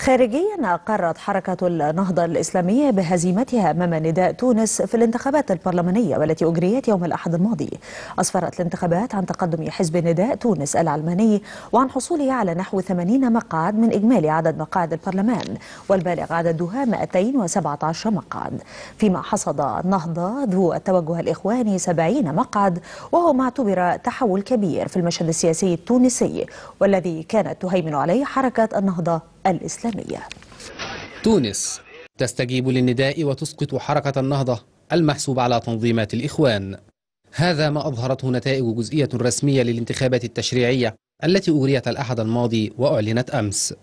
خارجيا أقرت حركة النهضة الإسلامية بهزيمتها أمام نداء تونس في الانتخابات البرلمانية والتي أجريت يوم الأحد الماضي أسفرت الانتخابات عن تقدم حزب نداء تونس العلماني وعن حصوله على نحو 80 مقعد من إجمالي عدد مقاعد البرلمان والبالغ عددها 217 مقعد فيما حصد النهضة ذو التوجه الإخواني 70 مقعد وهو ما اعتبر تحول كبير في المشهد السياسي التونسي والذي كانت تهيمن عليه حركة النهضة الإسلامية تونس تستجيب للنداء وتسقط حركة النهضة المحسوب على تنظيمات الإخوان هذا ما أظهرته نتائج جزئية رسمية للانتخابات التشريعية التي أجريت الأحد الماضي وأعلنت أمس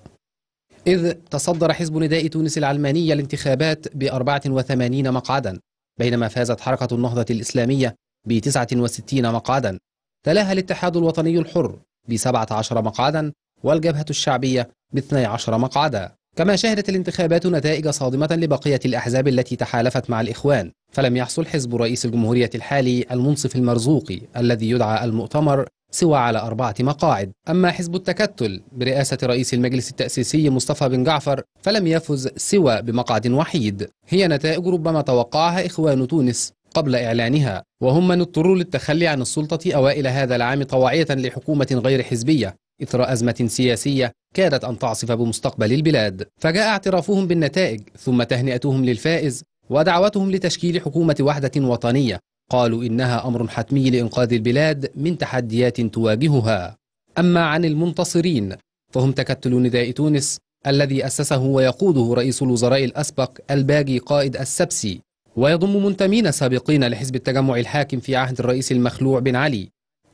إذ تصدر حزب نداء تونس العلمانية الانتخابات ب 84 مقعدا بينما فازت حركة النهضة الإسلامية ب 69 مقعدا تلاها الاتحاد الوطني الحر ب 17 مقعدا والجبهة الشعبية ب 12 مقعدا كما شهدت الانتخابات نتائج صادمة لبقية الأحزاب التي تحالفت مع الإخوان فلم يحصل حزب رئيس الجمهورية الحالي المنصف المرزوقي الذي يدعى المؤتمر سوى على أربعة مقاعد أما حزب التكتل برئاسة رئيس المجلس التأسيسي مصطفى بن جعفر فلم يفز سوى بمقعد وحيد هي نتائج ربما توقعها إخوان تونس قبل إعلانها وهم من اضطروا للتخلي عن السلطة أوائل هذا العام طواعية لحكومة غير حزبية إثر أزمة سياسية كادت أن تعصف بمستقبل البلاد فجاء اعترافهم بالنتائج ثم تهنئتهم للفائز ودعوتهم لتشكيل حكومة وحدة وطنية قالوا إنها أمر حتمي لإنقاذ البلاد من تحديات تواجهها أما عن المنتصرين فهم تكتل نداء تونس الذي أسسه ويقوده رئيس الوزراء الأسبق الباجي قائد السبسي ويضم منتمين سابقين لحزب التجمع الحاكم في عهد الرئيس المخلوع بن علي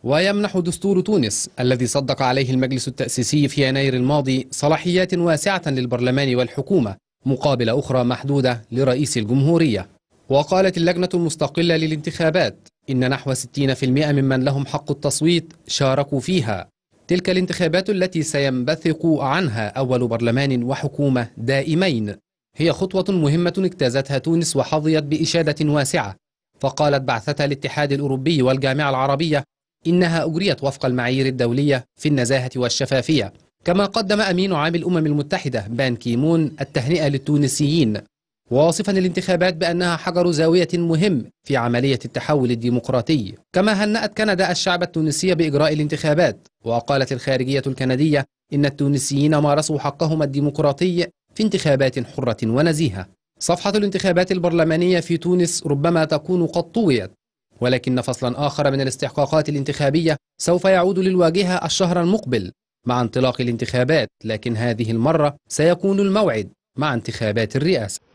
ويمنح دستور تونس الذي صدق عليه المجلس التأسيسي في يناير الماضي صلاحيات واسعة للبرلمان والحكومة مقابل أخرى محدودة لرئيس الجمهورية وقالت اللجنة المستقلة للانتخابات إن نحو 60% ممن لهم حق التصويت شاركوا فيها تلك الانتخابات التي سينبثق عنها أول برلمان وحكومة دائمين هي خطوة مهمة اجتازتها تونس وحظيت بإشادة واسعة فقالت بعثة الاتحاد الأوروبي والجامعة العربية إنها أجريت وفق المعايير الدولية في النزاهة والشفافية كما قدم أمين عام الأمم المتحدة بان كيمون التهنئة للتونسيين واصفا الانتخابات بأنها حجر زاوية مهم في عملية التحول الديمقراطي كما هنأت كندا الشعب التونسي بإجراء الانتخابات وقالت الخارجية الكندية إن التونسيين مارسوا حقهم الديمقراطي في انتخابات حرة ونزيهة صفحة الانتخابات البرلمانية في تونس ربما تكون قد طويت ولكن فصلا آخر من الاستحقاقات الانتخابية سوف يعود للواجهة الشهر المقبل مع انطلاق الانتخابات لكن هذه المرة سيكون الموعد مع انتخابات الرئاسة